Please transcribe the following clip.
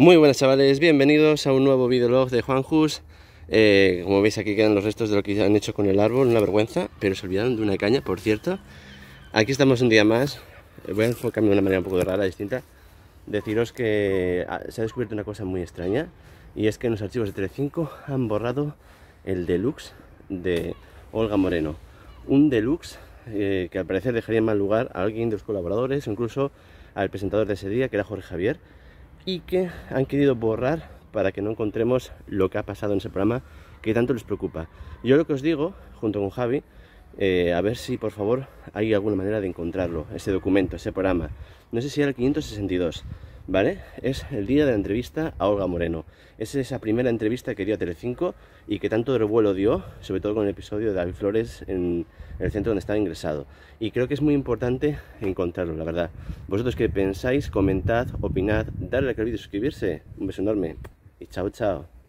Muy buenas chavales, bienvenidos a un nuevo videolog de Juan eh, como veis aquí quedan los restos de lo que han hecho con el árbol, una vergüenza, pero se olvidaron de una caña, por cierto. Aquí estamos un día más, eh, voy a enfocarme de una manera un poco rara, distinta. Deciros que ah, se ha descubierto una cosa muy extraña, y es que en los archivos de 35 han borrado el deluxe de Olga Moreno. Un deluxe eh, que al parecer dejaría en mal lugar a alguien de los colaboradores, incluso al presentador de ese día, que era Jorge Javier, y que han querido borrar para que no encontremos lo que ha pasado en ese programa que tanto les preocupa. Yo lo que os digo, junto con Javi, eh, a ver si por favor hay alguna manera de encontrarlo, ese documento, ese programa. No sé si era el 562. ¿vale? Es el día de la entrevista a Olga Moreno. Es la primera entrevista que dio a Telecinco y que tanto revuelo dio, sobre todo con el episodio de David Flores en el centro donde estaba ingresado. Y creo que es muy importante encontrarlo, la verdad. Vosotros que pensáis, comentad, opinad, darle a like al y suscribirse. Un beso enorme y chao, chao.